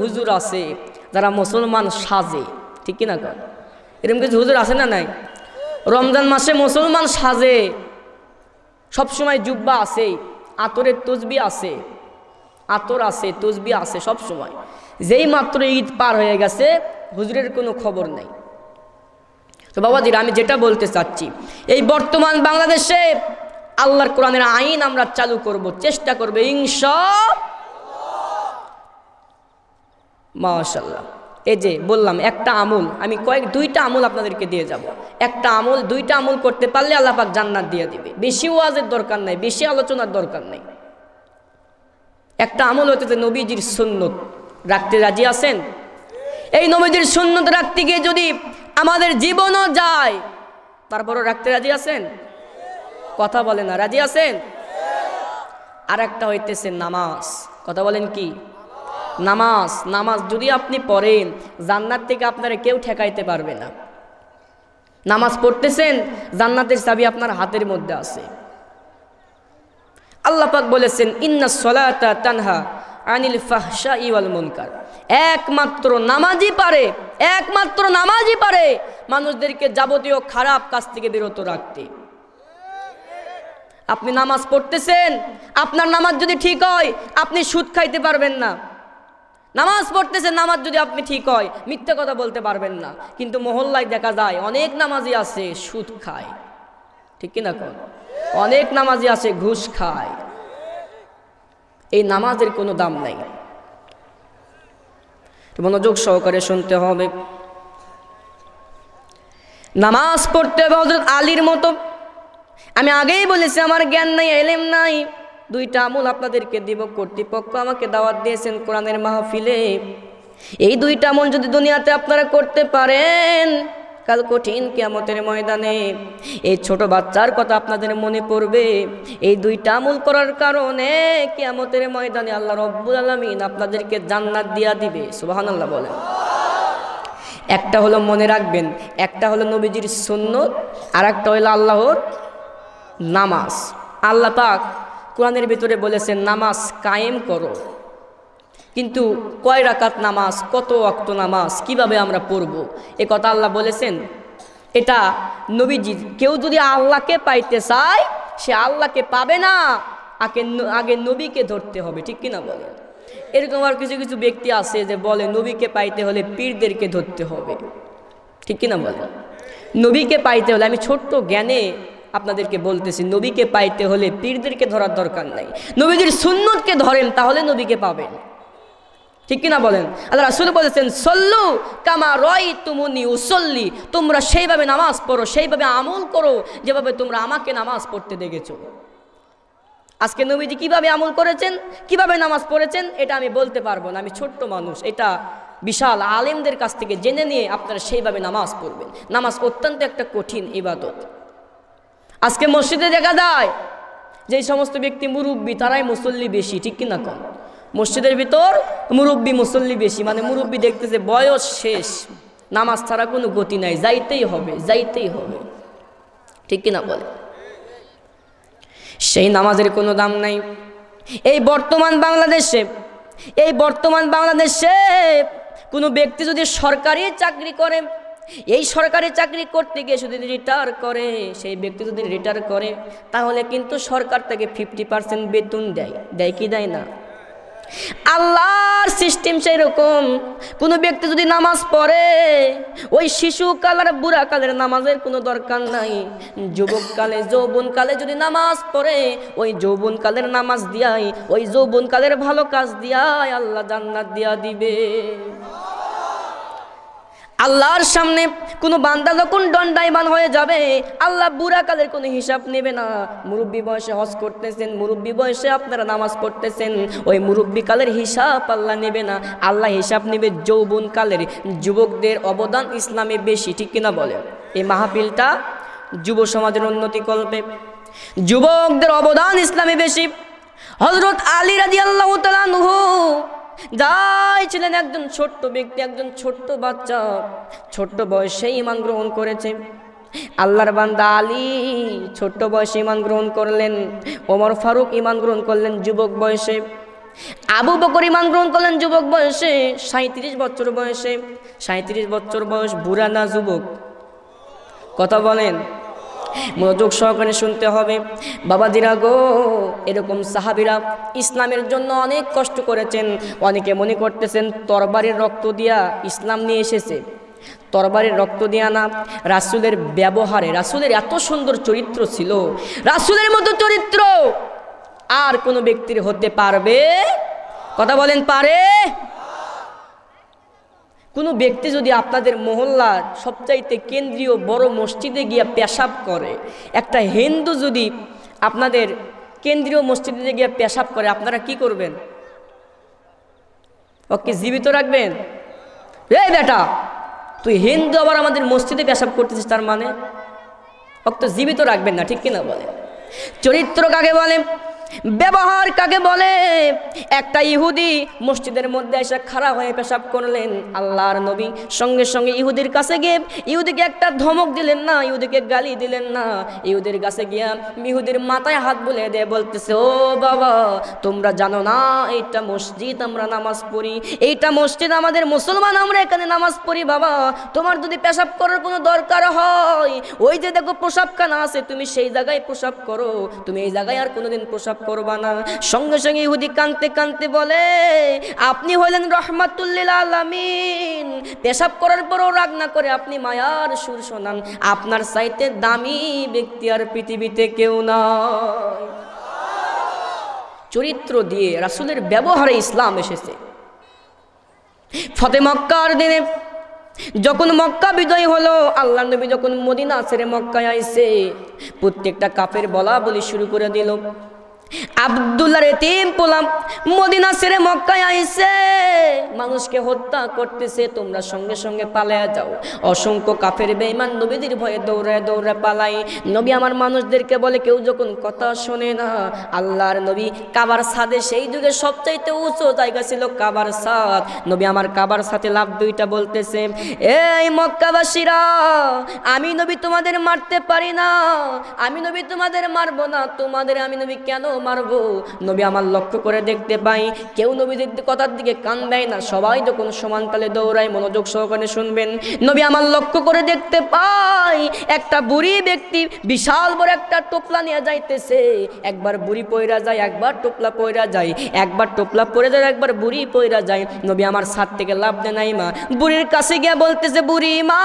হুজুর আছে যারা মুসলমান সাজে ঠিক কিনা কর এরকম কিছু হুজুর আছে না নাই রমজান মাসে মুসলমান সাজে সবসময় জুব্বা আছে আতরের তসবি আছে আতর আছে তসবি আছে সব সময়। যেই মাত্র ঈদ পার হয়ে গেছে হুজুরের কোনো খবর নেই তো বাবাজির আমি যেটা বলতে চাচ্ছি এই বর্তমান বাংলাদেশে আল্লাহর কোরআনের আইন আমরা চালু করব চেষ্টা করবো ইংশ মাশাল্লাহ এই যে বললাম একটা আমুল আমি কয়েক দুইটা আমুল আপনাদেরকে দিয়ে যাব। একটা আমুল দুইটা আমুল করতে পারলে আল্লাপাক জান্নাত দিয়ে দিবে বেশি ওয়াজের দরকার নাই বেশি আলোচনার দরকার নাই একটা আমল হচ্ছে যে নবীজির সুন্নত রাখতে রাজি আছেন এই নবীজির সুন্নত রাখতে গিয়ে যদি আমাদের জীবনও যায় তারপরও রাখতে রাজি আছেন কথা বলে না রাজি আছেন আর একটা হইতেছে নামাজ কথা বলেন কি নামাজ নামাজ যদি আপনি পড়েন জান্নাত থেকে আপনারা কেউ ঠেকাইতে পারবে না নামাজ পড়তেছেন জান্নাতের চাবি আপনার হাতের মধ্যে আছে আল্লাপাক বলেছেন ইন্না সলাতা তানহা আনিল ফাহসা ইওয়াল মুনকার একমাত্র নামাজই পারে একমাত্র নামাজই পারে মানুষদেরকে যাবতীয় খারাপ কাজ থেকে বিরত রাখতে আপনি নামাজ পড়তেছেন আপনার নামাজ যদি ঠিক হয় আপনি সুদ খাইতে পারবেন না নামাজ পড়তেছে নামাজ যদি আপনি ঠিক হয় মিথ্যে কথা বলতে পারবেন না কিন্তু মহল্লায় দেখা যায় অনেক নামাজি আছে সুদ খায় ঠিক কিনা কোন অনেক নামাজি আছে ঘুষ খায় এই নামাজের কোনো দাম নাই মনোযোগ সহকারে শুনতে হবে নামাজ পড়তে হবে আলীর মতো আমি আগেই বলেছি আমার জ্ঞান নাই এলেম নাই দুইটা আমল আপনাদেরকে দিব কর্তৃপক্ষ আমাকে দাওয়াত দিয়েছেন কোরআনের মাহফিলে এই দুইটা আমল যদি দুনিয়াতে আপনারা করতে পারেন কাল কঠিন কেয়ামতের ময়দানে এই ছোট বাচ্চার কথা আপনাদের মনে পড়বে এই দুইটা আমল করার কারণে কেয়ামতের ময়দানে আল্লাহ রব্বুল আলমিন আপনাদেরকে জান্নাত দিয়া দিবে সুবাহান আল্লাহ বলেন একটা হলো মনে রাখবেন একটা হলো নবীজির সুন্নত আর একটা হলো আল্লাহর নামাজ আল্লাহ পাক কোরআনের ভিতরে বলেছেন নামাজ কায়েম করো কিন্তু কয় রাকাত নামাজ কত অক্ত নামাজ কিভাবে আমরা পড়ব এ কথা আল্লাহ বলেছেন এটা নবীজি কেউ যদি আল্লাহকে পাইতে চায় সে আল্লাহকে পাবে না আগে আগে নবীকে ধরতে হবে ঠিক কিনা বলে এরকম আর কিছু কিছু ব্যক্তি আছে যে বলে নবীকে পাইতে হলে পীরদেরকে ধরতে হবে ঠিক কিনা বলে নবীকে পাইতে হলে আমি ছোট্ট জ্ঞানে আপনাদেরকে বলতেছি নবীকে পাইতে হলে পীরদেরকে ধরার দরকার নাই নবীদের সুন্নতকে ধরেন তাহলে নবীকে পাবেন ঠিক কিনা বলেন আল্লাহ রাসুল বলেছেন সল্লু কামা রয় তুমনি উসল্লি তোমরা সেইভাবে নামাজ পড়ো সেইভাবে আমল করো যেভাবে তোমরা আমাকে নামাজ পড়তে দেখেছো আজকে নবীজি কিভাবে আমল করেছেন কিভাবে নামাজ পড়েছেন এটা আমি বলতে পারবো না আমি ছোট্ট মানুষ এটা বিশাল আলেমদের কাছ থেকে জেনে নিয়ে আপনারা সেইভাবে নামাজ পড়বেন নামাজ অত্যন্ত একটা কঠিন ইবাদত আজকে মসজিদে দেখা যায় যে সমস্ত ব্যক্তি মুরব্বী তারাই মুসল্লি বেশি ঠিক কিনা কম মসজিদের ভিতর মুরব্বী মুসল্লি বেশি মানে মুরব্বী দেখতেছে বয়স শেষ নামাজ ছাড়া কোনো গতি নাই যাইতেই হবে যাইতেই হবে ঠিক কিনা বলে সেই নামাজের কোনো দাম নাই এই বর্তমান বাংলাদেশে এই বর্তমান বাংলাদেশে কোনো ব্যক্তি যদি সরকারি চাকরি করে এই সরকারি চাকরি করতে গিয়ে যদি রিটায়ার করে সেই ব্যক্তি যদি রিটায়ার করে তাহলে কিন্তু সরকার তাকে ফিফটি পার্সেন্ট বেতন দেয় দেয় কি দেয় না আল্লাহর সিস্টেম সেই রকম কোনো ব্যক্তি যদি নামাজ পড়ে ওই শিশুকাল আর বুড়াকালের নামাজের কোনো দরকার নাই যুবককালে যৌবনকালে যদি নামাজ পড়ে ওই যৌবনকালের নামাজ দিয়াই ওই যৌবনকালের ভালো কাজ দিয়াই আল্লাহ জান্নাত দিয়া দিবে আল্লাহর সামনে কোনো বান্দা যখন দণ্ডায়মান হয়ে যাবে আল্লাহ বুড়াকালের কোনো হিসাব নেবে না মুরব্বী বয়সে হজ করতেছেন মুরব্বী বয়সে আপনারা নামাজ পড়তেছেন ওই কালের হিসাব আল্লাহ নেবে না আল্লাহ হিসাব নেবে যৌবন কালের যুবকদের অবদান ইসলামে বেশি ঠিক কিনা বলে এই মাহফিলটা যুব সমাজের উন্নতি কল্পে যুবকদের অবদান ইসলামে বেশি হজরত আলী রাজি আল্লাহ নুহু যাই ছিলেন একজন ছোট্ট ব্যক্তি একজন ছোট্ট বাচ্চা ছোট্ট বয়সে ইমান গ্রহণ করেছে আল্লাহর বান্দা আলী ছোট্ট বয়সে ইমান গ্রহণ করলেন ওমর ফারুক ইমান গ্রহণ করলেন যুবক বয়সে আবু বকর ইমান গ্রহণ করলেন যুবক বয়সে সাঁত্রিশ বছর বয়সে সাঁত্রিশ বছর বয়স বুড়া না যুবক কথা বলেন মনোযোগ সহকারে শুনতে হবে বাবা দিরা গো এরকম সাহাবিরা ইসলামের জন্য অনেক কষ্ট করেছেন অনেকে মনে করতেছেন তরবারের রক্ত দিয়া ইসলাম নিয়ে এসেছে তরবারের রক্ত দিয়া না রাসুলের ব্যবহারে রাসুলের এত সুন্দর চরিত্র ছিল রাসুলের মতো চরিত্র আর কোনো ব্যক্তির হতে পারবে কথা বলেন পারে কোনো ব্যক্তি যদি আপনাদের মহল্লার সবচাইতে কেন্দ্রীয় বড় মসজিদে গিয়া পেশাব করে একটা হিন্দু যদি আপনাদের কেন্দ্রীয় মসজিদে গিয়ে পেশাব করে আপনারা কি করবেন ওকে জীবিত রাখবেন এই বেটা তুই হিন্দু আবার আমাদের মসজিদে পেশাব করতেছিস তার মানে ওকে জীবিত রাখবেন না ঠিক কিনা বলে চরিত্র কাকে বলে ব্যবহার কাকে বলে একটা ইহুদি মসজিদের মধ্যে এসে খাড়া হয়ে পেশাব করলেন আল্লাহর নবী সঙ্গে সঙ্গে ইহুদির কাছে গিয়ে ইহুদিকে একটা ধমক দিলেন না ইহুদিকে গালি দিলেন না ইহুদির কাছে গিয়া ইহুদির মাথায় হাত বুলে দে বলতেছে ও বাবা তোমরা জানো না এইটা মসজিদ আমরা নামাজ পড়ি এইটা মসজিদ আমাদের মুসলমান আমরা এখানে নামাজ পড়ি বাবা তোমার যদি পেশাব করার কোনো দরকার হয় ওই যে দেখো পোশাবখানা আছে তুমি সেই জায়গায় পোশাব করো তুমি এই জায়গায় আর কোনোদিন পোশাব করবা না সঙ্গে সঙ্গে ইহুদি কানতে কানতে বলে আপনি হইলেন রহমাতুল্লিল পেশাব করার পরও রাগ না করে আপনি মায়ার সুর শোনান আপনার সাইতে দামি ব্যক্তি আর পৃথিবীতে কেউ না চরিত্র দিয়ে রাসুলের ব্যবহারে ইসলাম এসেছে ফতে মক্কার দিনে যখন মক্কা বিজয় হলো আল্লাহ নবী যখন মদিনা ছেড়ে মক্কায় আইসে প্রত্যেকটা কাপের বলা বলি শুরু করে দিল আবদুল্লার এতিম পোলাম মদিনা ছেড়ে মক্কায় আইসে মানুষকে হত্যা করতেছে তোমরা সঙ্গে সঙ্গে পালায়া যাও অসংখ্য কাফের বেইমান নবীদের ভয়ে দৌড়ায় দৌড়ে পালাই নবী আমার মানুষদেরকে বলে কেউ যখন কথা শোনে না আল্লাহর নবী কাবার সাদে সেই যুগে সবচাইতে উঁচু জায়গা ছিল কাবার সাদ নবী আমার কাবার সাথে লাভ দুইটা বলতেছে এই মক্কাবাসীরা আমি নবী তোমাদের মারতে পারি না আমি নবী তোমাদের মারবো না তোমাদের আমি নবী কেন মারব নবী আমার লক্ষ্য করে দেখতে পাই কেউ নবীদের কথার দিকে কান দেয় না সবাই যখন সমানতালে দৌড়ায় মনোযোগ সহকারে শুনবেন নবী আমার লক্ষ্য করে দেখতে পাই একটা বুড়ি ব্যক্তি বিশাল বড় একটা টোপলা নিয়ে যাইতেছে একবার বুড়ি পয়রা যায় একবার টোপলা পয়রা যায় একবার টোপলা পরে যায় একবার বুড়ি পয়রা যায় নবী আমার সাত থেকে লাভ দেয় নাই মা বুড়ির কাছে গিয়ে বলতেছে বুড়ি মা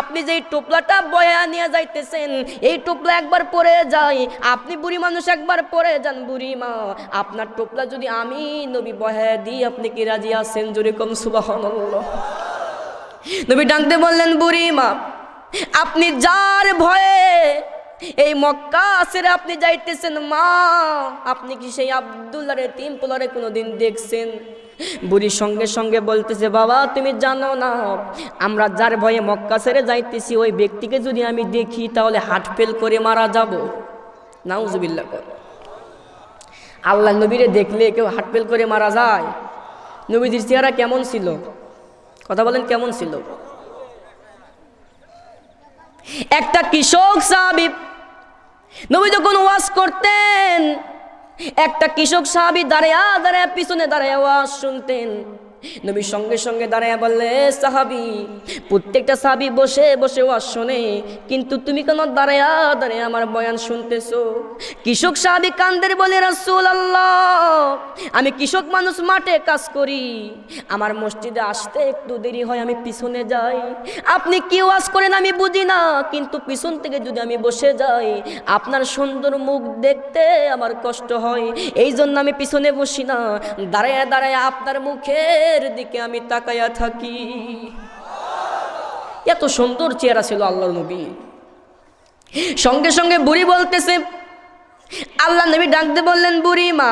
আপনি যে টোপলাটা বয়া নিয়ে যাইতেছেন এই টোপলা একবার পরে যায় আপনি বুড়ি মানুষ একবার করে যান বুড়ি মা আপনার টোপলা যদি আমি নবী বহে দিই আপনি কি রাজি আছেন জোরে কম সুবাহ নবী ডাকতে বললেন বুড়ি মা আপনি যার ভয়ে এই মক্কা আসেরে আপনি যাইতেছেন মা আপনি কি সেই আবদুল্লারে তিন পোলারে কোনোদিন দেখছেন বুড়ির সঙ্গে সঙ্গে বলতেছে বাবা তুমি জানো না আমরা যার ভয়ে মক্কা ছেড়ে যাইতেছি ওই ব্যক্তিকে যদি আমি দেখি তাহলে হাট ফেল করে মারা যাব নাউজুবিল্লা করে আল্লাহ নবীরে দেখলে কেউ হাটপেল করে মারা যায় নবীদের চেহারা কেমন ছিল কথা বলেন কেমন ছিল একটা কৃষক সাহাবিব নবী যখন ওয়াজ করতেন একটা কৃষক সাহাবি দাঁড়িয়ে দাঁড়িয়ে পিছনে দাঁড়িয়ে ওয়াজ শুনতেন নবী সঙ্গে সঙ্গে দাঁড়ায় বললে সাহাবি প্রত্যেকটা সাহাবি বসে বসে ওয়াজ শোনে কিন্তু তুমি কেন দাঁড়ায়া দাঁড়ায় আমার বয়ান শুনতেছো কৃষক সাহাবি কান্দের বলে আল্লাহ আমি কৃষক মানুষ মাঠে কাজ করি আমার মসজিদে আসতে একটু দেরি হয় আমি পিছনে যাই আপনি কি ওয়াজ করেন আমি বুঝি না কিন্তু পিছন থেকে যদি আমি বসে যাই আপনার সুন্দর মুখ দেখতে আমার কষ্ট হয় এই জন্য আমি পিছনে বসি না দাঁড়ায় দাঁড়ায় আপনার মুখে চেহারার দিকে আমি তাকায়া থাকি এত সুন্দর চেহারা ছিল আল্লাহ নবী সঙ্গে সঙ্গে বুড়ি বলতেছে আল্লাহ নবী ডাকতে বললেন বুড়ি মা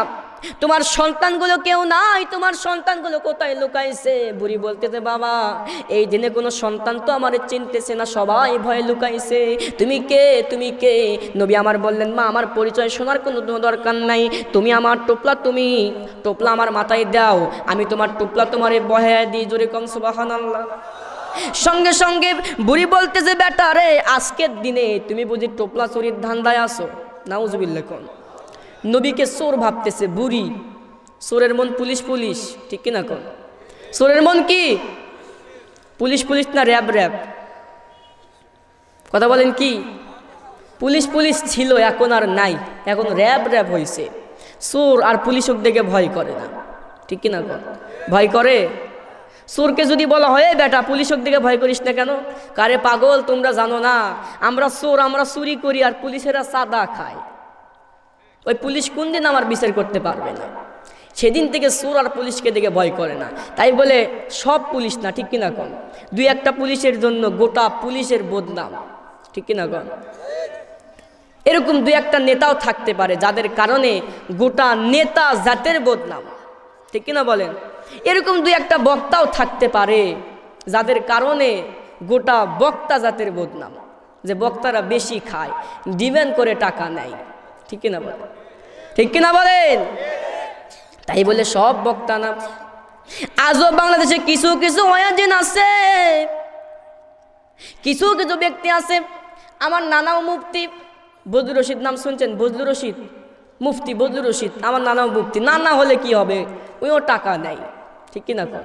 তোমার সন্তানগুলো কেউ নাই তোমার সন্তানগুলো কোথায় লুকাইছে বুড়ি বলতেছে বাবা এই দিনে কোনো সন্তান তো আমার চিনতেছে না সবাই ভয়ে লুকাইছে তুমি কে তুমি কে নবী আমার বললেন মা আমার পরিচয় শোনার কোনো দরকার নাই তুমি আমার টোপলা তুমি টোপলা আমার মাথায় দাও আমি তোমার টোপলা তোমার বহে দিই জোরে কম সুবাহান সঙ্গে সঙ্গে বুড়ি বলতেছে বেটা রে আজকের দিনে তুমি বুঝি টোপলা চুরির ধান্দায় আসো নাউজুবিল্লা কোন নবীকে সোর ভাবতেছে বুড়ি সোরের মন পুলিশ পুলিশ ঠিক কিনা কর সোরের মন কি পুলিশ পুলিশ না র্যাব র্যাব কথা বলেন কি পুলিশ পুলিশ ছিল এখন আর নাই এখন র্যাব র্যাব হয়েছে সুর আর পুলিশক দেখে ভয় করে না ঠিক কিনা কর ভয় করে সুরকে যদি বলা হয় বেটা পুলিশের দিকে ভয় করিস না কেন কারে পাগল তোমরা জানো না আমরা সুর আমরা চুরি করি আর পুলিশেরা সাদা খায় ওই পুলিশ কোন দিন আমার বিচার করতে পারবে না সেদিন থেকে সুর আর পুলিশকে দেখে ভয় করে না তাই বলে সব পুলিশ না ঠিক কিনা কম দুই একটা পুলিশের জন্য গোটা পুলিশের বদনাম ঠিক কিনা কম এরকম দুই একটা নেতাও থাকতে পারে যাদের কারণে গোটা নেতা জাতের বদনাম ঠিক কিনা বলেন এরকম দুই একটা বক্তাও থাকতে পারে যাদের কারণে গোটা বক্তা জাতের বদনাম যে বক্তারা বেশি খায় ডিমান্ড করে টাকা নেয় ঠিক কিনা বলেন ঠিক কিনা বলেন তাই বলে সব বক্তা না আজও বাংলাদেশে কিছু কিছু অয়াজিন আছে কিছু কিছু ব্যক্তি আছে আমার নানাও মুফতি বজলুর রশিদ নাম শুনছেন বজলুর রশিদ মুফতি বজলুর রশিদ আমার নানাও মুফতি নানা হলে কি হবে ও টাকা নেয় ঠিক কিনা কর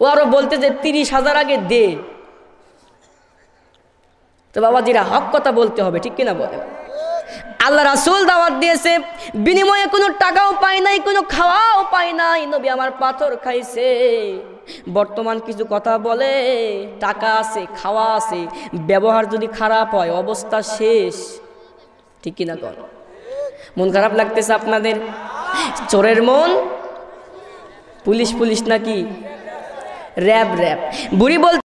ও আরও বলতে যে তিরিশ হাজার আগে দে তো বাবা যেটা হক কথা বলতে হবে ঠিক কিনা বলে আল্লাহ রাসুল দাওয়াত দিয়েছে বিনিময়ে কোনো টাকাও পাই নাই কোনো খাওয়াও পাই নাই নবী আমার পাথর খাইছে বর্তমান কিছু কথা বলে টাকা আছে খাওয়া আছে ব্যবহার যদি খারাপ হয় অবস্থা শেষ ঠিক কিনা কর মন খারাপ লাগতেছে আপনাদের চোরের মন পুলিশ পুলিশ নাকি র্যাব র্যাব বুড়ি বল